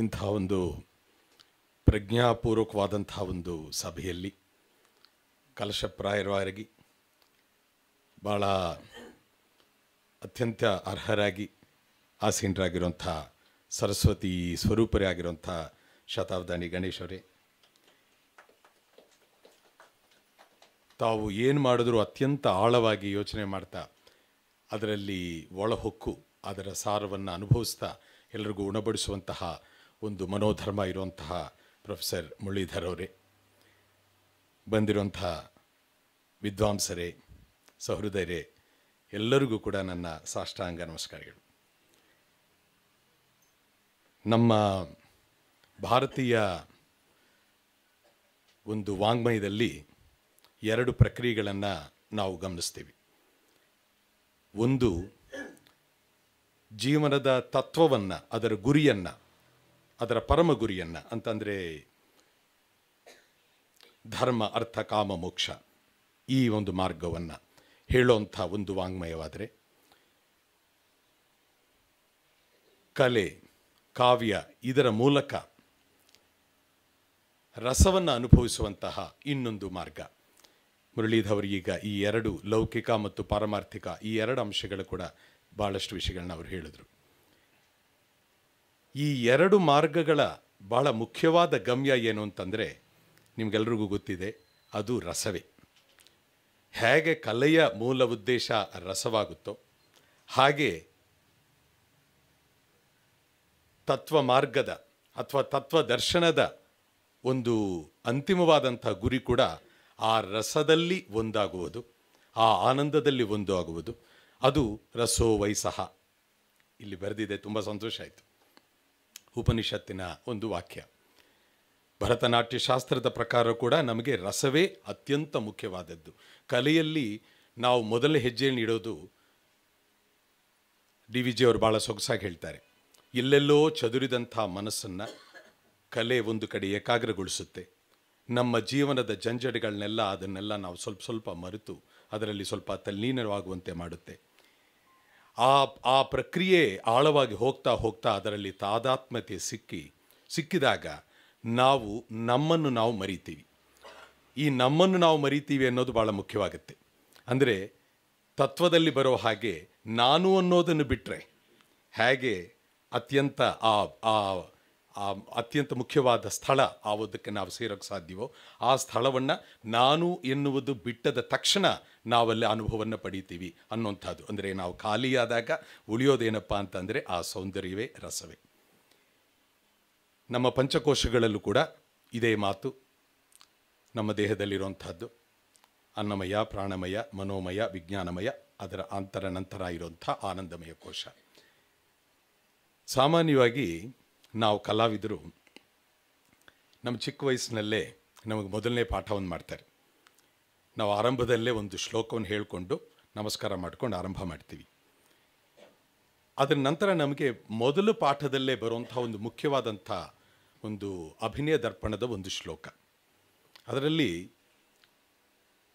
ಇಂಥ ಒಂದು ಪ್ರಜ್ಞಾಪೂರ್ವಕವಾದಂಥ ಒಂದು ಸಭೆಯಲ್ಲಿ ಕಲಶಪ್ರಾಯರವಾಗಿ ಭಾಳ ಅತ್ಯಂತ ಅರ್ಹರಾಗಿ ಆಸೀನರಾಗಿರುವಂಥ ಸರಸ್ವತಿ ಸ್ವರೂಪರೇ ಆಗಿರುವಂಥ ಶತಾಬ್ದಾನಿ ಗಣೇಶವರೇ ತಾವು ಏನು ಮಾಡಿದ್ರೂ ಅತ್ಯಂತ ಆಳವಾಗಿ ಯೋಚನೆ ಮಾಡ್ತಾ ಅದರಲ್ಲಿ ಒಳಹೊಕ್ಕು ಅದರ ಸಾರವನ್ನು ಅನುಭವಿಸ್ತಾ ಎಲ್ಲರಿಗೂ ಉಣಬಡಿಸುವಂತಹ ಒಂದು ಮನೋಧರ್ಮ ಇರುವಂತಹ ಪ್ರೊಫೆಸರ್ ಮುರಳೀಧರ್ ಅವರೇ ಬಂದಿರುವಂತಹ ವಿದ್ವಾಂಸರೇ ಸಹೃದಯರೇ ಎಲ್ಲರಿಗೂ ಕೂಡ ನನ್ನ ಸಾಷ್ಟಾಂಗ ನಮಸ್ಕಾರಗಳು ನಮ್ಮ ಭಾರತೀಯ ಒಂದು ವಾಂಗ್ಮಯದಲ್ಲಿ ಎರಡು ಪ್ರಕ್ರಿಯೆಗಳನ್ನು ನಾವು ಗಮನಿಸ್ತೀವಿ ಒಂದು ಜೀವನದ ತತ್ವವನ್ನು ಅದರ ಗುರಿಯನ್ನು ಅದರ ಪರಮ ಗುರಿಯನ್ನು ಅಂತಂದರೆ ಧರ್ಮ ಅರ್ಥ ಕಾಮ ಮೋಕ್ಷ ಈ ಒಂದು ಮಾರ್ಗವನ್ನು ಹೇಳೋಂಥ ಒಂದು ವಾಂಗ್ಮಯವಾದರೆ ಕಲೆ ಕಾವ್ಯ ಇದರ ಮೂಲಕ ರಸವನ್ನು ಅನುಭವಿಸುವಂತಹ ಇನ್ನೊಂದು ಮಾರ್ಗ ಮುರಳೀಧರ್ ಈಗ ಈ ಎರಡು ಲೌಕಿಕ ಮತ್ತು ಪಾರಮಾರ್ಥಿಕ ಈ ಎರಡು ಅಂಶಗಳು ಕೂಡ ಭಾಳಷ್ಟು ವಿಷಯಗಳನ್ನ ಅವರು ಹೇಳಿದರು ಈ ಎರಡು ಮಾರ್ಗಗಳ ಬಹಳ ಮುಖ್ಯವಾದ ಗಮ್ಯ ಏನು ಅಂತಂದರೆ ನಿಮಗೆಲ್ರಿಗೂ ಗೊತ್ತಿದೆ ಅದು ರಸವೇ ಹೇಗೆ ಕಲೆಯ ಮೂಲ ಉದ್ದೇಶ ರಸವಾಗುತ್ತೋ ಹಾಗೆ ತತ್ವ ಮಾರ್ಗದ ಅಥವಾ ತತ್ವ ದರ್ಶನದ ಒಂದು ಅಂತಿಮವಾದಂಥ ಗುರಿ ಕೂಡ ಆ ರಸದಲ್ಲಿ ಒಂದಾಗುವುದು ಆ ಆನಂದದಲ್ಲಿ ಒಂದು ಆಗುವುದು ಅದು ರಸೋ ಸಹ ಇಲ್ಲಿ ಬರೆದಿದೆ ತುಂಬ ಸಂತೋಷ ಆಯಿತು ಉಪನಿಷತ್ತಿನ ಒಂದು ವಾಕ್ಯ ಭರತನಾಟ್ಯ ಶಾಸ್ತ್ರದ ಪ್ರಕಾರ ಕೂಡ ನಮಗೆ ರಸವೇ ಅತ್ಯಂತ ಮುಖ್ಯವಾದದ್ದು ಕಲೆಯಲ್ಲಿ ನಾವು ಮೊದಲ ಹೆಜ್ಜೆ ನೀಡೋದು ಡಿ ವಿ ಜಿ ಅವರು ಭಾಳ ಸೊಗಸಾಗಿ ಹೇಳ್ತಾರೆ ಎಲ್ಲೆಲ್ಲೋ ಚದುರಿದಂಥ ಮನಸ್ಸನ್ನು ಕಲೆ ಒಂದು ಕಡೆ ಏಕಾಗ್ರಗೊಳಿಸುತ್ತೆ ನಮ್ಮ ಜೀವನದ ಜಂಜಡಿಗಳನ್ನೆಲ್ಲ ಅದನ್ನೆಲ್ಲ ನಾವು ಸ್ವಲ್ಪ ಸ್ವಲ್ಪ ಮರೆತು ಅದರಲ್ಲಿ ಸ್ವಲ್ಪ ತಲ್ಲೀನವಾಗುವಂತೆ ಮಾಡುತ್ತೆ ಆ ಆ ಪ್ರಕ್ರಿಯೆ ಆಳವಾಗಿ ಹೋಗ್ತಾ ಹೋಗ್ತಾ ಅದರಲ್ಲಿ ತಾದಾತ್ಮ್ಯತೆ ಸಿಕ್ಕಿ ಸಿಕ್ಕಿದಾಗ ನಾವು ನಮ್ಮನ್ನು ನಾವು ಮರಿತೀವಿ ಈ ನಮ್ಮನ್ನು ನಾವು ಮರಿತೀವಿ ಅನ್ನೋದು ಭಾಳ ಮುಖ್ಯವಾಗುತ್ತೆ ಅಂದರೆ ತತ್ವದಲ್ಲಿ ಬರೋ ಹಾಗೆ ನಾನು ಅನ್ನೋದನ್ನು ಬಿಟ್ಟರೆ ಹೇಗೆ ಅತ್ಯಂತ ಆ ಆ ಅತ್ಯಂತ ಮುಖ್ಯವಾದ ಸ್ಥಳ ಆಗೋದಕ್ಕೆ ನಾವು ಸೇರೋಕ್ಕೆ ಸಾಧ್ಯವೋ ಆ ಸ್ಥಳವನ್ನು ನಾನು ಎನ್ನುವುದು ಬಿಟ್ಟದ ತಕ್ಷಣ ನಾವೆಲ್ಲ ಅನುಭವವನ್ನು ಪಡಿತೀವಿ ಅನ್ನೋಂಥದ್ದು ಅಂದರೆ ನಾವು ಖಾಲಿಯಾದಾಗ ಉಳಿಯೋದೇನಪ್ಪ ಅಂತಂದರೆ ಆ ಸೌಂದರ್ಯವೇ ರಸವೇ ನಮ್ಮ ಪಂಚಕೋಶಗಳಲ್ಲೂ ಕೂಡ ಇದೇ ಮಾತು ನಮ್ಮ ದೇಹದಲ್ಲಿರುವಂಥದ್ದು ಅನ್ನಮಯ ಪ್ರಾಣಮಯ ಮನೋಮಯ ವಿಜ್ಞಾನಮಯ ಅದರ ಅಂತರ ನಂತರ ಇರುವಂಥ ಆನಂದಮಯ ಕೋಶ ಸಾಮಾನ್ಯವಾಗಿ ನಾವು ಕಲಾವಿದರು ನಮ್ಮ ಚಿಕ್ಕ ವಯಸ್ಸಿನಲ್ಲೇ ನಮಗೆ ಮೊದಲನೇ ಪಾಠವನ್ನು ಮಾಡ್ತಾರೆ ನಾವು ಆರಂಭದಲ್ಲೇ ಒಂದು ಶ್ಲೋಕವನ್ನು ಹೇಳಿಕೊಂಡು ನಮಸ್ಕಾರ ಮಾಡ್ಕೊಂಡು ಆರಂಭ ಮಾಡ್ತೀವಿ ಅದರ ನಂತರ ನಮಗೆ ಮೊದಲು ಪಾಠದಲ್ಲೇ ಬರುವಂಥ ಒಂದು ಮುಖ್ಯವಾದಂಥ ಒಂದು ಅಭಿನಯ ದರ್ಪಣದ ಒಂದು ಶ್ಲೋಕ ಅದರಲ್ಲಿ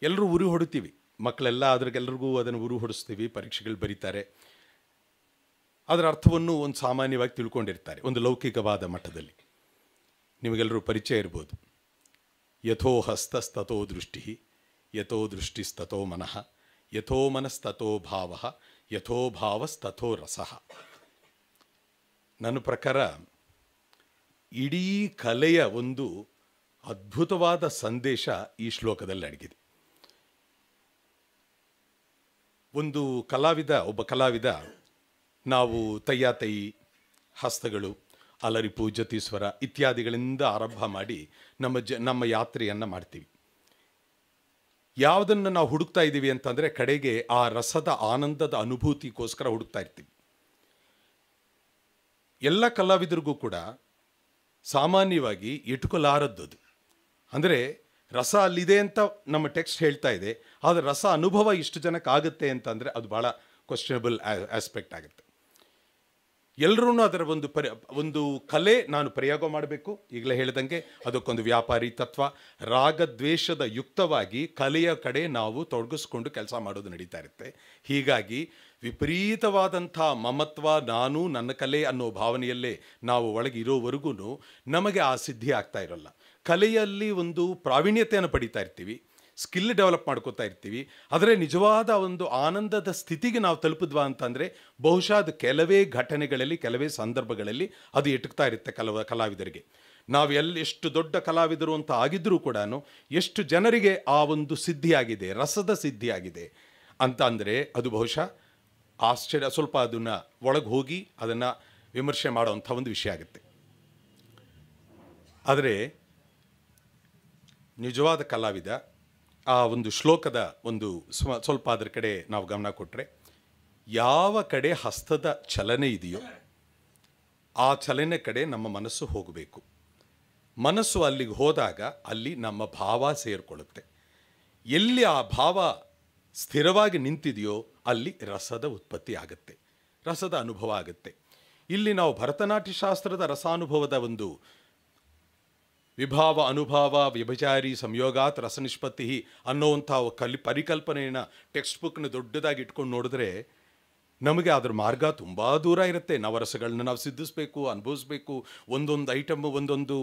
ಎಲ್ಲರೂ ಉರಿ ಹೊಡಿತೀವಿ ಮಕ್ಕಳೆಲ್ಲ ಅದ್ರಿಗೆಲ್ಲರಿಗೂ ಅದನ್ನು ಉರು ಹೊಡಿಸ್ತೀವಿ ಪರೀಕ್ಷೆಗಳು ಬರೀತಾರೆ ಅದರ ಅರ್ಥವನ್ನು ಒಂದು ಸಾಮಾನ್ಯವಾಗಿ ತಿಳ್ಕೊಂಡಿರ್ತಾರೆ ಒಂದು ಲೌಕಿಕವಾದ ಮಟ್ಟದಲ್ಲಿ ನಿಮಗೆಲ್ಲರೂ ಪರಿಚಯ ಇರ್ಬೋದು ಯಥೋ ಹಸ್ತಸ್ತಥೋ ದೃಷ್ಟಿ ಯಥೋ ದೃಷ್ಟಿಸ್ತಥೋ ಮನಃ ಯಥೋ ಮನಸ್ತಥೋ ಭಾವ ಯಥೋ ಭಾವಸ್ತಥೋ ರಸ ನನ್ನ ಪ್ರಕಾರ ಇಡೀ ಕಲೆಯ ಒಂದು ಅದ್ಭುತವಾದ ಸಂದೇಶ ಈ ಶ್ಲೋಕದಲ್ಲಿ ಅಡಗಿದೆ ಒಂದು ಕಲಾವಿದ ಒಬ್ಬ ಕಲಾವಿದ ನಾವು ತೈ ಹಸ್ತಗಳು ಅಲರಿಪು ಸ್ವರ ಇತ್ಯಾದಿಗಳಿಂದ ಆರಂಭ ಮಾಡಿ ನಮ್ಮ ಜ ನಮ್ಮ ಯಾತ್ರೆಯನ್ನು ಮಾಡ್ತೀವಿ ಯಾವುದನ್ನು ನಾವು ಹುಡುಕ್ತಾ ಇದ್ದೀವಿ ಅಂತಂದರೆ ಕಡೆಗೆ ಆ ರಸದ ಆನಂದದ ಅನುಭೂತಿಗೋಸ್ಕರ ಹುಡುಕ್ತಾ ಇರ್ತೀವಿ ಎಲ್ಲ ಕಲಾವಿದರಿಗೂ ಕೂಡ ಸಾಮಾನ್ಯವಾಗಿ ಇಟ್ಕೊಲಾರದ್ದು ಅಂದರೆ ರಸ ಅಲ್ಲಿದೆ ಅಂತ ನಮ್ಮ ಟೆಕ್ಸ್ಟ್ ಹೇಳ್ತಾ ಇದೆ ಆದರೆ ರಸ ಅನುಭವ ಇಷ್ಟು ಜನಕ್ಕೆ ಆಗುತ್ತೆ ಅಂತಂದರೆ ಅದು ಭಾಳ ಕ್ವಶನಬಲ್ ಆಸ್ಪೆಕ್ಟ್ ಆಗುತ್ತೆ ಎಲ್ಲರೂ ಅದರ ಒಂದು ಪರಿ ಒಂದು ಕಲೆ ನಾನು ಪ್ರಯೋಗ ಮಾಡಬೇಕು ಈಗಲೇ ಹೇಳಿದಂಗೆ ಅದಕ್ಕೊಂದು ವ್ಯಾಪಾರಿ ತತ್ವ ರಾಗದ್ವೇಷದ ಯುಕ್ತವಾಗಿ ಕಲೆಯ ಕಡೆ ನಾವು ತೊಡಗಿಸ್ಕೊಂಡು ಕೆಲಸ ಮಾಡೋದು ನಡೀತಾ ಇರುತ್ತೆ ಹೀಗಾಗಿ ವಿಪರೀತವಾದಂಥ ಮಮತ್ವ ನಾನು ನನ್ನ ಕಲೆ ಅನ್ನೋ ಭಾವನೆಯಲ್ಲೇ ನಾವು ಒಳಗೆ ನಮಗೆ ಆ ಸಿದ್ಧಿ ಆಗ್ತಾ ಇರೋಲ್ಲ ಕಲೆಯಲ್ಲಿ ಒಂದು ಪ್ರಾವೀಣ್ಯತೆಯನ್ನು ಪಡಿತಾ ಇರ್ತೀವಿ ಸ್ಕಿಲ್ ಡೆವಲಪ್ ಮಾಡ್ಕೋತಾ ಇರ್ತೀವಿ ಆದರೆ ನಿಜವಾದ ಒಂದು ಆನಂದದ ಸ್ಥಿತಿಗೆ ನಾವು ತಲುಪಿದ್ವಾ ಅಂತಂದರೆ ಬಹುಶಃ ಅದು ಕೆಲವೇ ಘಟನೆಗಳಲ್ಲಿ ಕೆಲವೇ ಸಂದರ್ಭಗಳಲ್ಲಿ ಅದು ಎಟುಕ್ತಾ ಇರುತ್ತೆ ಕಲವ ಕಲಾವಿದರಿಗೆ ನಾವು ಎಲ್ಲಿ ಎಷ್ಟು ದೊಡ್ಡ ಕಲಾವಿದರು ಅಂತ ಆಗಿದ್ರೂ ಕೂಡ ಎಷ್ಟು ಜನರಿಗೆ ಆ ಒಂದು ಸಿದ್ಧಿಯಾಗಿದೆ ರಸದ ಸಿದ್ಧಿಯಾಗಿದೆ ಅಂತ ಅಂದರೆ ಅದು ಬಹುಶಃ ಆಶ್ಚರ್ಯ ಸ್ವಲ್ಪ ಅದನ್ನು ಒಳಗೆ ಹೋಗಿ ಅದನ್ನು ವಿಮರ್ಶೆ ಮಾಡುವಂಥ ಒಂದು ವಿಷಯ ಆಗುತ್ತೆ ಆದರೆ ನಿಜವಾದ ಕಲಾವಿದ ಆ ಒಂದು ಶ್ಲೋಕದ ಒಂದು ಸ್ವ ಸ್ವಲ್ಪ ಅದರ ಕಡೆ ನಾವು ಗಮನ ಕೊಟ್ಟರೆ ಯಾವ ಕಡೆ ಹಸ್ತದ ಚಲನೆ ಇದೆಯೋ ಆ ಚಲನೆ ಕಡೆ ನಮ್ಮ ಮನಸ್ಸು ಹೋಗಬೇಕು ಮನಸ್ಸು ಅಲ್ಲಿಗೆ ಹೋದಾಗ ಅಲ್ಲಿ ನಮ್ಮ ಭಾವ ಸೇರಿಕೊಳ್ಳುತ್ತೆ ಎಲ್ಲಿ ಆ ಭಾವ ಸ್ಥಿರವಾಗಿ ನಿಂತಿದೆಯೋ ಅಲ್ಲಿ ರಸದ ಉತ್ಪತ್ತಿ ಆಗುತ್ತೆ ರಸದ ಅನುಭವ ಆಗುತ್ತೆ ಇಲ್ಲಿ ನಾವು ಭರತನಾಟ್ಯ ಶಾಸ್ತ್ರದ ರಸಾನುಭವದ ಒಂದು ವಿಭಾವ ಅನುಭಾವ ವ್ಯಭಚಾರಿ ಸಂಯೋಗಾತ್ ರಸ ನಿಷ್ಪತ್ತಿ ಅನ್ನೋವಂಥ ಕಲ್ ಪರಿಕಲ್ಪನೆಯನ್ನು ಟೆಕ್ಸ್ಟ್ ಬುಕ್ನ ದೊಡ್ಡದಾಗಿ ಇಟ್ಕೊಂಡು ನೋಡಿದ್ರೆ ನಮಗೆ ಅದರ ಮಾರ್ಗ ತುಂಬ ದೂರ ಇರುತ್ತೆ ನವರಸಗಳನ್ನ ನಾವು ಸಿದ್ಧಿಸಬೇಕು ಅನುಭವಿಸ್ಬೇಕು ಒಂದೊಂದು ಐಟಮ್ ಒಂದೊಂದು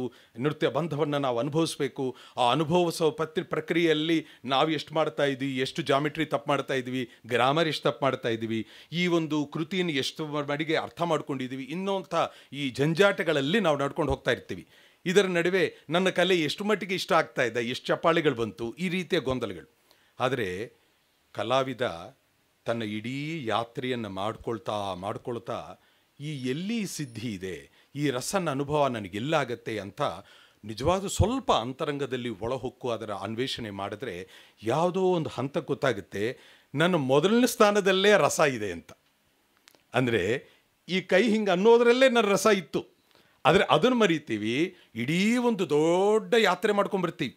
ನೃತ್ಯ ಬಂಧವನ್ನು ನಾವು ಅನುಭವಿಸ್ಬೇಕು ಆ ಅನುಭವಿಸೋ ಪತ್ರಿ ಪ್ರಕ್ರಿಯೆಯಲ್ಲಿ ನಾವು ಎಷ್ಟು ಮಾಡ್ತಾ ಇದ್ವಿ ಎಷ್ಟು ಜಾಮಿಟ್ರಿ ತಪ್ಪು ಮಾಡ್ತಾ ಇದ್ದೀವಿ ಗ್ರಾಮರ್ ಎಷ್ಟು ತಪ್ಪು ಮಾಡ್ತಾ ಇದ್ವಿ ಈ ಒಂದು ಕೃತಿಯನ್ನು ಎಷ್ಟು ಮಡಿಗೆ ಅರ್ಥ ಮಾಡ್ಕೊಂಡಿದ್ದೀವಿ ಇನ್ನೊಂಥ ಈ ಜಂಜಾಟಗಳಲ್ಲಿ ನಾವು ನಡ್ಕೊಂಡು ಹೋಗ್ತಾ ಇರ್ತೀವಿ ಇದರ ನಡುವೆ ನನ್ನ ಕಲೆ ಎಷ್ಟು ಮಟ್ಟಿಗೆ ಇಷ್ಟ ಆಗ್ತಾ ಇದೆ ಎಷ್ಟು ಚಪ್ಪಾಳಿಗಳು ಬಂತು ಈ ರೀತಿಯ ಗೊಂದಲಗಳು ಆದರೆ ಕಲಾವಿದ ತನ್ನ ಇಡೀ ಯಾತ್ರೆಯನ್ನು ಮಾಡ್ಕೊಳ್ತಾ ಮಾಡ್ಕೊಳ್ತಾ ಈ ಎಲ್ಲಿ ಸಿದ್ಧಿ ಇದೆ ಈ ರಸನ ಅನುಭವ ನನಗೆಲ್ಲಾಗತ್ತೆ ಅಂತ ನಿಜವಾದ ಸ್ವಲ್ಪ ಅಂತರಂಗದಲ್ಲಿ ಒಳಹೊಕ್ಕು ಅದರ ಅನ್ವೇಷಣೆ ಮಾಡಿದ್ರೆ ಯಾವುದೋ ಒಂದು ಹಂತ ಗೊತ್ತಾಗುತ್ತೆ ನನ್ನ ಮೊದಲನೇ ಸ್ಥಾನದಲ್ಲೇ ರಸ ಇದೆ ಅಂತ ಅಂದರೆ ಈ ಕೈ ಹಿಂಗೆ ಅನ್ನೋದರಲ್ಲೇ ನನ್ನ ರಸ ಇತ್ತು ಆದರೆ ಅದನ್ನು ಮರಿತೀವಿ ಇಡೀ ಒಂದು ದೊಡ್ಡ ಯಾತ್ರೆ ಮಾಡ್ಕೊಂಡ್ಬರ್ತೀವಿ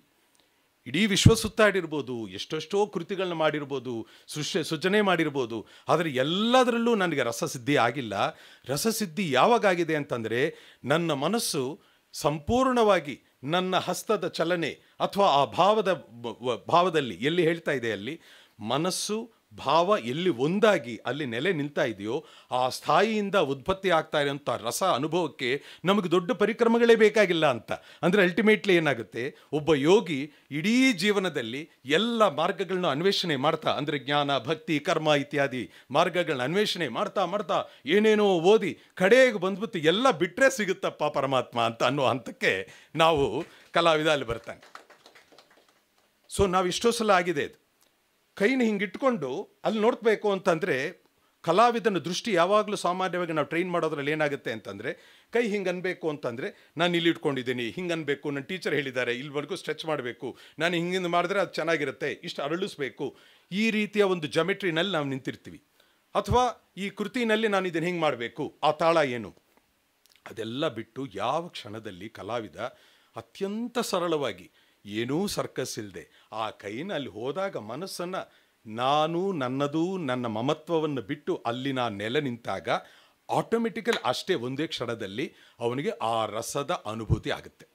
ಇಡೀ ವಿಶ್ವ ಸುತ್ತಾಡಿರ್ಬೋದು ಎಷ್ಟೆಷ್ಟೋ ಕೃತಿಗಳನ್ನ ಮಾಡಿರ್ಬೋದು ಸೃಷ್ಟಿ ಸೃಜನೆ ಮಾಡಿರ್ಬೋದು ಆದರೆ ಎಲ್ಲದರಲ್ಲೂ ನನಗೆ ರಸಸಿದ್ಧಿ ಆಗಿಲ್ಲ ರಸಸಿದ್ಧಿ ಯಾವಾಗಾಗಿದೆ ಅಂತಂದರೆ ನನ್ನ ಮನಸ್ಸು ಸಂಪೂರ್ಣವಾಗಿ ನನ್ನ ಹಸ್ತದ ಚಲನೆ ಅಥವಾ ಆ ಭಾವದ ಭಾವದಲ್ಲಿ ಎಲ್ಲಿ ಹೇಳ್ತಾ ಇದೆ ಅಲ್ಲಿ ಮನಸ್ಸು ಭಾವ ಎಲ್ಲಿ ಒಂದಾಗಿ ಅಲ್ಲಿ ನೆಲೆ ನಿಲ್ತಾ ಇದೆಯೋ ಆ ಸ್ಥಾಯಿಯಿಂದ ಉತ್ಪತ್ತಿ ಆಗ್ತಾ ಇರೋಂಥ ರಸ ಅನುಭವಕ್ಕೆ ನಮಗೆ ದೊಡ್ಡ ಪರಿಕ್ರಮಗಳೇ ಬೇಕಾಗಿಲ್ಲ ಅಂತ ಅಂದರೆ ಅಲ್ಟಿಮೇಟ್ಲಿ ಏನಾಗುತ್ತೆ ಒಬ್ಬ ಯೋಗಿ ಇಡೀ ಜೀವನದಲ್ಲಿ ಎಲ್ಲ ಮಾರ್ಗಗಳನ್ನ ಅನ್ವೇಷಣೆ ಮಾಡ್ತಾ ಅಂದರೆ ಜ್ಞಾನ ಭಕ್ತಿ ಕರ್ಮ ಇತ್ಯಾದಿ ಮಾರ್ಗಗಳನ್ನ ಅನ್ವೇಷಣೆ ಮಾಡ್ತಾ ಮಾಡ್ತಾ ಏನೇನೋ ಓದಿ ಕಡೆಗೆ ಬಂದ್ಬಿಟ್ಟು ಎಲ್ಲ ಬಿಟ್ಟರೆ ಸಿಗುತ್ತಪ್ಪ ಪರಮಾತ್ಮ ಅಂತ ಅನ್ನೋ ಹಂತಕ್ಕೆ ನಾವು ಕಲಾವಿದ ಅಲ್ಲಿ ಬರ್ತಾನೆ ಸೊ ನಾವು ಎಷ್ಟೋ ಸಲ ಆಗಿದೆ ಅದು ಕೈನ ಹಿಂಗಿಟ್ಕೊಂಡು ಅಲ್ಲಿ ನೋಡ್ಬೇಕು ಅಂತಂದರೆ ಕಲಾವಿದನ ದೃಷ್ಟಿ ಯಾವಾಗಲೂ ಸಾಮಾನ್ಯವಾಗಿ ನಾವು ಟ್ರೈನ್ ಮಾಡೋದ್ರಲ್ಲಿ ಏನಾಗುತ್ತೆ ಅಂತಂದರೆ ಕೈ ಹಿಂಗೆ ಅನ್ಬೇಕು ಅಂತಂದರೆ ನಾನು ಇಲ್ಲಿ ಇಟ್ಕೊಂಡಿದ್ದೀನಿ ಹಿಂಗೆ ಅನ್ನಬೇಕು ನನ್ನ ಟೀಚರ್ ಹೇಳಿದ್ದಾರೆ ಇಲ್ಲಿವರೆಗೂ ಸ್ಟ್ರೆಚ್ ಮಾಡಬೇಕು ನಾನು ಹಿಂಗಿಂದ ಮಾಡಿದ್ರೆ ಅದು ಚೆನ್ನಾಗಿರುತ್ತೆ ಇಷ್ಟು ಅರಳಿಸ್ಬೇಕು ಈ ರೀತಿಯ ಒಂದು ಜಮೆಟ್ರಿನಲ್ಲಿ ನಾವು ನಿಂತಿರ್ತೀವಿ ಅಥವಾ ಈ ಕೃತಿನಲ್ಲಿ ನಾನು ಇದನ್ನು ಹಿಂಗೆ ಮಾಡಬೇಕು ಆ ತಾಳ ಏನು ಅದೆಲ್ಲ ಬಿಟ್ಟು ಯಾವ ಕ್ಷಣದಲ್ಲಿ ಕಲಾವಿದ ಅತ್ಯಂತ ಸರಳವಾಗಿ ಏನೂ ಸರ್ಕಸ್ ಇಲ್ಲದೆ ಆ ಕೈನಲ್ಲಿ ಹೋದಾಗ ಮನಸ್ಸನ್ನು ನಾನು ನನ್ನದು ನನ್ನ ಮಮತ್ವವನ್ನು ಬಿಟ್ಟು ಅಲ್ಲಿ ನಾನು ನೆಲೆ ನಿಂತಾಗ ಆಟೋಮೆಟಿಕಲ್ ಅಷ್ಟೇ ಒಂದೇ ಕ್ಷಣದಲ್ಲಿ ಅವನಿಗೆ ಆ ರಸದ ಅನುಭೂತಿ ಆಗುತ್ತೆ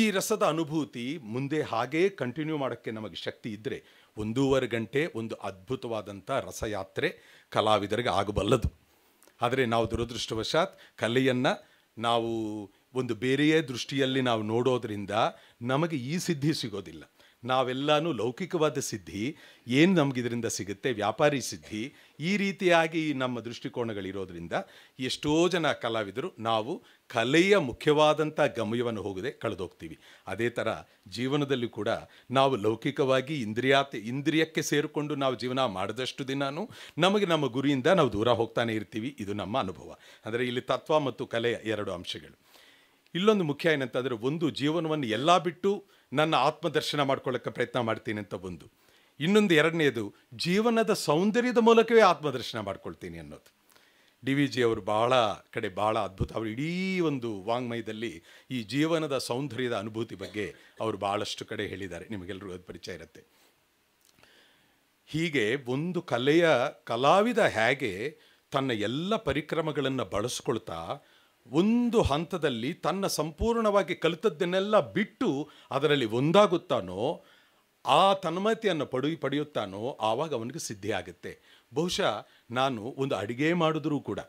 ಈ ರಸದ ಅನುಭೂತಿ ಮುಂದೆ ಹಾಗೇ ಕಂಟಿನ್ಯೂ ಮಾಡೋಕ್ಕೆ ನಮಗೆ ಶಕ್ತಿ ಇದ್ದರೆ ಒಂದೂವರೆ ಗಂಟೆ ಒಂದು ಅದ್ಭುತವಾದಂಥ ರಸಯಾತ್ರೆ ಕಲಾವಿದರಿಗೆ ಆಗಬಲ್ಲದು ಆದರೆ ನಾವು ದುರದೃಷ್ಟವಶಾತ್ ಕಲೆಯನ್ನು ನಾವು ಒಂದು ಬೇರೆಯೇ ದೃಷ್ಟಿಯಲ್ಲಿ ನಾವು ನೋಡೋದ್ರಿಂದ ನಮಗೆ ಈ ಸಿದ್ಧಿ ಸಿಗೋದಿಲ್ಲ ನಾವೆಲ್ಲನೂ ಲೌಕಿಕವಾದ ಸಿದ್ಧಿ ಏನು ನಮಗಿದ್ರಿಂದ ಸಿಗುತ್ತೆ ವ್ಯಾಪಾರಿ ಸಿದ್ಧಿ ಈ ರೀತಿಯಾಗಿ ನಮ್ಮ ದೃಷ್ಟಿಕೋನಗಳಿರೋದ್ರಿಂದ ಎಷ್ಟೋ ಜನ ಕಲಾವಿದರು ನಾವು ಕಲೆಯ ಮುಖ್ಯವಾದಂಥ ಗಮ್ಯವನ್ನು ಹೋಗದೆ ಕಳೆದೋಗ್ತೀವಿ ಅದೇ ಥರ ಜೀವನದಲ್ಲಿ ಕೂಡ ನಾವು ಲೌಕಿಕವಾಗಿ ಇಂದ್ರಿಯಾತ್ ಇಂದ್ರಿಯಕ್ಕೆ ಸೇರಿಕೊಂಡು ನಾವು ಜೀವನ ಮಾಡಿದಷ್ಟು ದಿನಾನು ನಮಗೆ ನಮ್ಮ ಗುರಿಯಿಂದ ನಾವು ದೂರ ಹೋಗ್ತಾನೆ ಇರ್ತೀವಿ ಇದು ನಮ್ಮ ಅನುಭವ ಅಂದರೆ ಇಲ್ಲಿ ತತ್ವ ಮತ್ತು ಕಲೆಯ ಎರಡು ಅಂಶಗಳು ಇಲ್ಲೊಂದು ಮುಖ್ಯ ಏನಂತಂದರೆ ಒಂದು ಜೀವನವನ್ನು ಎಲ್ಲ ಬಿಟ್ಟು ನನ್ನ ಆತ್ಮದರ್ಶನ ಮಾಡ್ಕೊಳ್ಳೋಕ್ಕೆ ಪ್ರಯತ್ನ ಮಾಡ್ತೀನಿ ಅಂತ ಒಂದು ಇನ್ನೊಂದು ಎರಡನೇದು ಜೀವನದ ಸೌಂದರ್ಯದ ಮೂಲಕವೇ ಆತ್ಮದರ್ಶನ ಮಾಡ್ಕೊಳ್ತೀನಿ ಅನ್ನೋದು ಡಿ ವಿ ಜಿ ಅವರು ಭಾಳ ಕಡೆ ಬಹಳ ಅದ್ಭುತ ಅವರು ಇಡೀ ಒಂದು ವಾಂಗ್ಮಯದಲ್ಲಿ ಈ ಜೀವನದ ಸೌಂದರ್ಯದ ಅನುಭೂತಿ ಬಗ್ಗೆ ಅವರು ಬಹಳಷ್ಟು ಕಡೆ ಹೇಳಿದ್ದಾರೆ ನಿಮಗೆಲ್ಲರೂ ಅದು ಪರಿಚಯ ಇರುತ್ತೆ ಹೀಗೆ ಒಂದು ಕಲೆಯ ಕಲಾವಿದ ಹೇಗೆ ತನ್ನ ಎಲ್ಲ ಪರಿಕ್ರಮಗಳನ್ನು ಬಳಸ್ಕೊಳ್ತಾ ಒಂದು ಹಂತದಲ್ಲಿ ತನ್ನ ಸಂಪೂರ್ಣವಾಗಿ ಕಲಿತದ್ದನ್ನೆಲ್ಲ ಬಿಟ್ಟು ಅದರಲ್ಲಿ ಒಂದಾಗುತ್ತಾನೋ ಆ ತನ್ಮಯತೆಯನ್ನು ಪಡೆಯ ಪಡೆಯುತ್ತಾನೋ ಆವಾಗ ಅವನಿಗೆ ಸಿದ್ಧಿ ಆಗುತ್ತೆ ಬಹುಶಃ ನಾನು ಒಂದು ಅಡುಗೆ ಮಾಡಿದ್ರೂ ಕೂಡ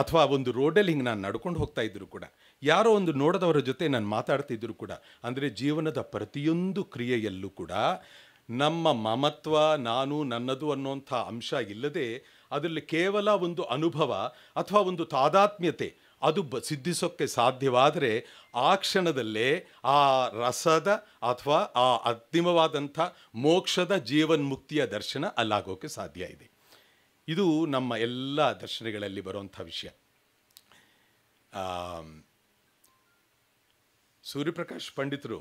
ಅಥವಾ ಒಂದು ರೋಡಲ್ಲಿ ಹಿಂಗೆ ನಾನು ನಡ್ಕೊಂಡು ಹೋಗ್ತಾ ಇದ್ದರೂ ಕೂಡ ಯಾರೋ ಒಂದು ನೋಡದವರ ಜೊತೆ ನಾನು ಮಾತಾಡ್ತಿದ್ದರೂ ಕೂಡ ಅಂದರೆ ಜೀವನದ ಪ್ರತಿಯೊಂದು ಕ್ರಿಯೆಯಲ್ಲೂ ಕೂಡ ನಮ್ಮ ಮಮತ್ವ ನಾನು ನನ್ನದು ಅನ್ನೋಂಥ ಅಂಶ ಇಲ್ಲದೆ ಅದರಲ್ಲಿ ಕೇವಲ ಒಂದು ಅನುಭವ ಅಥವಾ ಒಂದು ತಾದಾತ್ಮ್ಯತೆ ಅದು ಬ ಸಿದ್ಧಿಸೋಕ್ಕೆ ಸಾಧ್ಯವಾದರೆ ಆ ಕ್ಷಣದಲ್ಲೇ ಆ ರಸದ ಅಥವಾ ಆ ಅಂತಿಮವಾದಂಥ ಮೋಕ್ಷದ ಜೀವನ್ಮುಕ್ತಿಯ ದರ್ಶನ ಅಲ್ಲಾಗೋಕ್ಕೆ ಸಾಧ್ಯ ಇದೆ ಇದು ನಮ್ಮ ಎಲ್ಲ ದರ್ಶನಗಳಲ್ಲಿ ಬರುವಂಥ ವಿಷಯ ಸೂರ್ಯಪ್ರಕಾಶ್ ಪಂಡಿತರು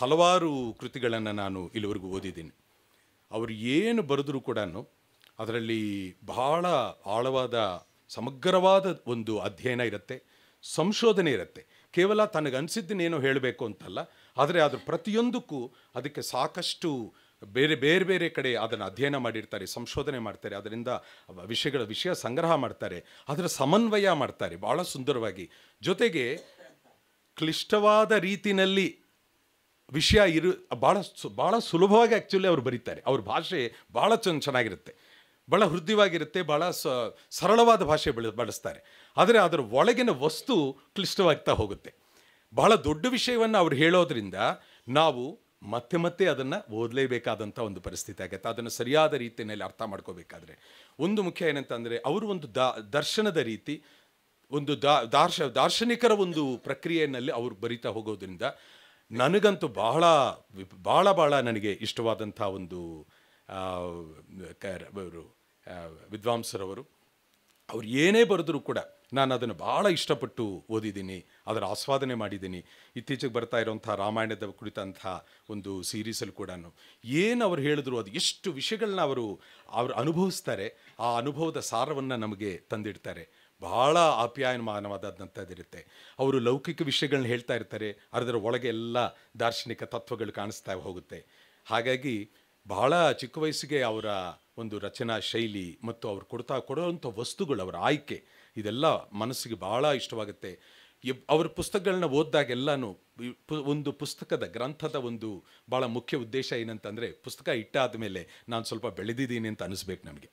ಹಲವಾರು ಕೃತಿಗಳನ್ನು ನಾನು ಇಲ್ಲಿವರೆಗೂ ಓದಿದ್ದೀನಿ ಅವರು ಏನು ಬರೆದರೂ ಕೂಡ ಅದರಲ್ಲಿ ಬಹಳ ಆಳವಾದ ಸಮಗ್ರವಾದ ಒಂದು ಅಧ್ಯಯನ ಇರುತ್ತೆ ಸಂಶೋಧನೆ ಇರುತ್ತೆ ಕೇವಲ ತನಗನ್ಸಿದ್ದನ್ನೇನೋ ಹೇಳಬೇಕು ಅಂತಲ್ಲ ಆದರೆ ಅದರ ಪ್ರತಿಯೊಂದಕ್ಕೂ ಅದಕ್ಕೆ ಸಾಕಷ್ಟು ಬೇರೆ ಬೇರೆ ಬೇರೆ ಕಡೆ ಅದನ್ನು ಅಧ್ಯಯನ ಮಾಡಿರ್ತಾರೆ ಸಂಶೋಧನೆ ಮಾಡ್ತಾರೆ ಅದರಿಂದ ವಿಷಯಗಳ ವಿಷಯ ಸಂಗ್ರಹ ಮಾಡ್ತಾರೆ ಅದರ ಸಮನ್ವಯ ಮಾಡ್ತಾರೆ ಭಾಳ ಸುಂದರವಾಗಿ ಜೊತೆಗೆ ಕ್ಲಿಷ್ಟವಾದ ರೀತಿಯಲ್ಲಿ ವಿಷಯ ಇರು ಭಾಳ ಸು ಭಾಳ ಸುಲಭವಾಗಿ ಆ್ಯಕ್ಚುಲಿ ಅವ್ರು ಬರೀತಾರೆ ಅವ್ರ ಭಾಷೆ ಭಾಳ ಚೆನ್ನಾಗಿರುತ್ತೆ ಭಾಳ ಹೃದಯವಾಗಿರುತ್ತೆ ಭಾಳ ಸ ಸರಳವಾದ ಭಾಷೆ ಬಳ ಬಳಸ್ತಾರೆ ಆದರೆ ಅದರ ಒಳಗಿನ ವಸ್ತು ಕ್ಲಿಷ್ಟವಾಗ್ತಾ ಹೋಗುತ್ತೆ ಬಹಳ ದೊಡ್ಡ ವಿಷಯವನ್ನು ಅವ್ರು ಹೇಳೋದ್ರಿಂದ ನಾವು ಮತ್ತೆ ಮತ್ತೆ ಅದನ್ನು ಓದಲೇಬೇಕಾದಂಥ ಒಂದು ಪರಿಸ್ಥಿತಿ ಆಗುತ್ತೆ ಅದನ್ನು ಸರಿಯಾದ ರೀತಿಯಲ್ಲಿ ಅರ್ಥ ಮಾಡ್ಕೋಬೇಕಾದ್ರೆ ಒಂದು ಮುಖ್ಯ ಏನಂತಂದರೆ ಅವರು ಒಂದು ದಾ ದರ್ಶನದ ರೀತಿ ಒಂದು ದಾ ದಾರ್ಶ ದಾರ್ಶನಿಕರ ಒಂದು ಪ್ರಕ್ರಿಯೆಯಲ್ಲಿ ಅವರು ಬರಿತಾ ಹೋಗೋದ್ರಿಂದ ನನಗಂತೂ ಬಹಳ ಭಾಳ ಭಾಳ ನನಗೆ ಇಷ್ಟವಾದಂಥ ಒಂದು ವಿದ್ವಾಂಸರವರು ಅವ್ರು ಏನೇ ಬರೆದರೂ ಕೂಡ ನಾನು ಅದನ್ನು ಭಾಳ ಇಷ್ಟಪಟ್ಟು ಓದಿದ್ದೀನಿ ಅದರ ಆಸ್ವಾದನೆ ಮಾಡಿದ್ದೀನಿ ಇತ್ತೀಚೆಗೆ ಬರ್ತಾ ಇರೋಂಥ ರಾಮಾಯಣದ ಕುರಿತಂಥ ಒಂದು ಸೀರೀಸಲ್ಲಿ ಕೂಡ ಏನು ಅವರು ಹೇಳಿದ್ರು ಅದು ಎಷ್ಟು ವಿಷಯಗಳನ್ನ ಅವರು ಅವರು ಅನುಭವಿಸ್ತಾರೆ ಆ ಅನುಭವದ ಸಾರವನ್ನು ನಮಗೆ ತಂದಿಡ್ತಾರೆ ಬಹಳ ಇರುತ್ತೆ ಅವರು ಲೌಕಿಕ ವಿಷಯಗಳನ್ನ ಹೇಳ್ತಾ ಇರ್ತಾರೆ ಅದರ ಒಳಗೆ ಎಲ್ಲ ದಾರ್ಶನಿಕ ತತ್ವಗಳು ಕಾಣಿಸ್ತಾ ಹೋಗುತ್ತೆ ಹಾಗಾಗಿ ಬಹಳ ಚಿಕ್ಕ ವಯಸ್ಸಿಗೆ ಅವರ ಒಂದು ರಚನಾ ಶೈಲಿ ಮತ್ತು ಅವ್ರು ಕೊಡ್ತಾ ಕೊಡೋವಂಥ ವಸ್ತುಗಳು ಅವರ ಆಯ್ಕೆ ಇದೆಲ್ಲ ಮನಸ್ಸಿಗೆ ಭಾಳ ಇಷ್ಟವಾಗುತ್ತೆ ಅವರ ಪುಸ್ತಕಗಳನ್ನ ಪು ಒಂದು ಪುಸ್ತಕದ ಗ್ರಂಥದ ಒಂದು ಭಾಳ ಮುಖ್ಯ ಉದ್ದೇಶ ಏನಂತಂದರೆ ಪುಸ್ತಕ ಇಟ್ಟಾದ ಮೇಲೆ ನಾನು ಸ್ವಲ್ಪ ಬೆಳೆದಿದ್ದೀನಿ ಅಂತ ಅನಿಸ್ಬೇಕು ನಮಗೆ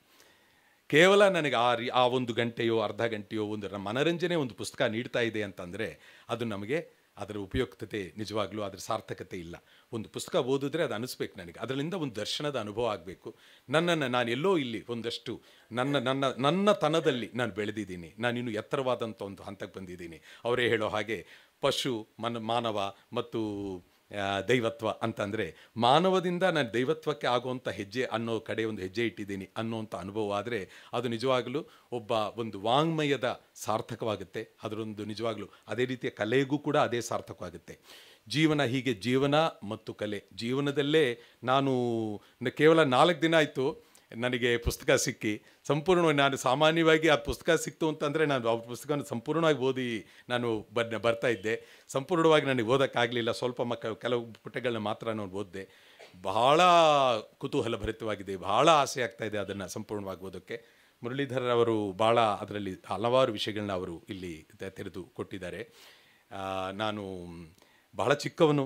ಕೇವಲ ನನಗೆ ಆ ಆ ಒಂದು ಗಂಟೆಯೋ ಅರ್ಧ ಗಂಟೆಯೋ ಒಂದು ಮನರಂಜನೆ ಒಂದು ಪುಸ್ತಕ ನೀಡ್ತಾ ಇದೆ ಅಂತಂದರೆ ಅದು ನಮಗೆ ಅದರ ಉಪಯುಕ್ತತೆ ನಿಜವಾಗ್ಲೂ ಅದರ ಸಾರ್ಥಕತೆ ಇಲ್ಲ ಒಂದು ಪುಸ್ತಕ ಓದಿದ್ರೆ ಅದು ಅನಿಸ್ಬೇಕು ನನಗೆ ಅದರಿಂದ ಒಂದು ದರ್ಶನದ ಅನುಭವ ಆಗಬೇಕು ನನ್ನನ್ನು ನಾನು ಎಲ್ಲೋ ಇಲ್ಲಿ ಒಂದಷ್ಟು ನನ್ನ ನನ್ನ ನನ್ನ ತನದಲ್ಲಿ ನಾನು ಬೆಳೆದಿದ್ದೀನಿ ನಾನು ಇನ್ನೂ ಎತ್ತರವಾದಂಥ ಒಂದು ಹಂತಕ್ಕೆ ಬಂದಿದ್ದೀನಿ ಅವರೇ ಹೇಳೋ ಹಾಗೆ ಪಶು ಮನ ಮಾನವ ಮತ್ತು ದೈವತ್ವ ಅಂತಂದರೆ ಮಾನವದಿಂದ ನಾನು ದೈವತ್ವಕ್ಕೆ ಆಗುವಂಥ ಹೆಜ್ಜೆ ಅನ್ನೋ ಕಡೆ ಒಂದು ಹೆಜ್ಜೆ ಇಟ್ಟಿದ್ದೀನಿ ಅನ್ನೋವಂಥ ಅನುಭವ ಆದರೆ ಅದು ನಿಜವಾಗಲೂ ಒಬ್ಬ ಒಂದು ವಾಂಗ್ಮಯದ ಸಾರ್ಥಕವಾಗುತ್ತೆ ಅದರೊಂದು ನಿಜವಾಗಲೂ ಅದೇ ರೀತಿಯ ಕಲೆಗೂ ಕೂಡ ಅದೇ ಸಾರ್ಥಕವಾಗುತ್ತೆ ಜೀವನ ಹೀಗೆ ಜೀವನ ಮತ್ತು ಕಲೆ ಜೀವನದಲ್ಲೇ ನಾನು ಕೇವಲ ನಾಲ್ಕು ದಿನ ಆಯಿತು ನನಗೆ ಪುಸ್ತಕ ಸಿಕ್ಕಿ ಸಂಪೂರ್ಣವಾಗಿ ನಾನು ಸಾಮಾನ್ಯವಾಗಿ ಆ ಪುಸ್ತಕ ಸಿಕ್ತು ಅಂತಂದರೆ ನಾನು ಆ ಪುಸ್ತಕವನ್ನು ಸಂಪೂರ್ಣವಾಗಿ ಓದಿ ನಾನು ಬ ಬರ್ತಾ ಇದ್ದೆ ಸಂಪೂರ್ಣವಾಗಿ ನನಗೆ ಓದೋಕ್ಕಾಗಲಿಲ್ಲ ಸ್ವಲ್ಪ ಮಕ್ಕ ಕೆಲವು ಪುಟಗಳನ್ನ ಮಾತ್ರ ನಾನು ಓದಿದೆ ಬಹಳ ಕುತೂಹಲಭರಿತವಾಗಿದೆ ಬಹಳ ಆಸೆ ಆಗ್ತಾ ಇದೆ ಅದನ್ನು ಸಂಪೂರ್ಣವಾಗಿ ಓದೋಕ್ಕೆ ಮುರಳೀಧರ್ ಅವರು ಭಾಳ ಅದರಲ್ಲಿ ಹಲವಾರು ವಿಷಯಗಳನ್ನ ಅವರು ಇಲ್ಲಿ ತೆರೆದು ಕೊಟ್ಟಿದ್ದಾರೆ ನಾನು ಬಹಳ ಚಿಕ್ಕವನು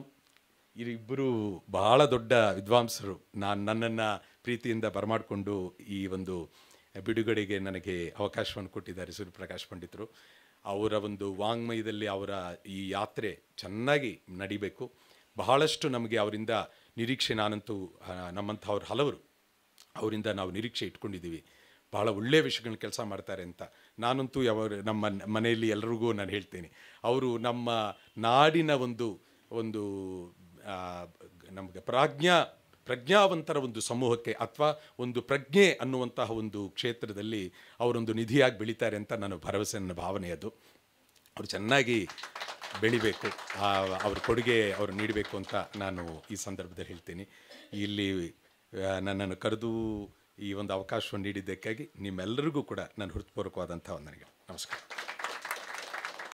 ಇಬ್ಬರು ಬಹಳ ದೊಡ್ಡ ವಿದ್ವಾಂಸರು ನಾನು ನನ್ನನ್ನು ಪ್ರೀತಿಯಿಂದ ಬರಮಾಡಿಕೊಂಡು ಈ ಒಂದು ಬಿಡುಗಡೆಗೆ ನನಗೆ ಅವಕಾಶವನ್ನು ಕೊಟ್ಟಿದ್ದಾರೆ ಸೂರ್ಯಪ್ರಕಾಶ್ ಪಂಡಿತರು ಅವರ ಒಂದು ವಾಂಗ್ಮಯದಲ್ಲಿ ಅವರ ಈ ಯಾತ್ರೆ ಚೆನ್ನಾಗಿ ನಡಿಬೇಕು ಬಹಳಷ್ಟು ನಮಗೆ ಅವರಿಂದ ನಿರೀಕ್ಷೆ ನಾನಂತೂ ನಮ್ಮಂಥವ್ರು ಹಲವರು ಅವರಿಂದ ನಾವು ನಿರೀಕ್ಷೆ ಇಟ್ಕೊಂಡಿದ್ದೀವಿ ಬಹಳ ಒಳ್ಳೆಯ ವಿಷಯಗಳನ್ನ ಕೆಲಸ ಮಾಡ್ತಾರೆ ಅಂತ ನಾನಂತೂ ಯಾವ ನಮ್ಮ ಮನೆಯಲ್ಲಿ ಎಲ್ಲರಿಗೂ ನಾನು ಹೇಳ್ತೇನೆ ಅವರು ನಮ್ಮ ನಾಡಿನ ಒಂದು ಒಂದು ನಮಗೆ ಪ್ರಾಜ್ಞಾ ಪ್ರಜ್ಞಾವಂತರ ಒಂದು ಸಮೂಹಕ್ಕೆ ಅಥವಾ ಒಂದು ಪ್ರಜ್ಞೆ ಅನ್ನುವಂತಹ ಒಂದು ಕ್ಷೇತ್ರದಲ್ಲಿ ಅವರೊಂದು ನಿಧಿಯಾಗಿ ಬೆಳೀತಾರೆ ಅಂತ ನಾನು ಭರವಸೆ ನನ್ನ ಭಾವನೆ ಅದು ಅವರು ಚೆನ್ನಾಗಿ ಬೆಳಿಬೇಕು ಅವ್ರ ಕೊಡುಗೆ ಅವರು ನೀಡಬೇಕು ಅಂತ ನಾನು ಈ ಸಂದರ್ಭದಲ್ಲಿ ಹೇಳ್ತೀನಿ ಇಲ್ಲಿ ನನ್ನನ್ನು ಕರೆದು ಈ ಒಂದು ಅವಕಾಶವನ್ನು ನೀಡಿದ್ದಕ್ಕಾಗಿ ನಿಮ್ಮೆಲ್ಲರಿಗೂ ಕೂಡ ನಾನು ಹೃತ್ಪೂರ್ವಕವಾದಂಥ ನನಗೆ ನಮಸ್ಕಾರ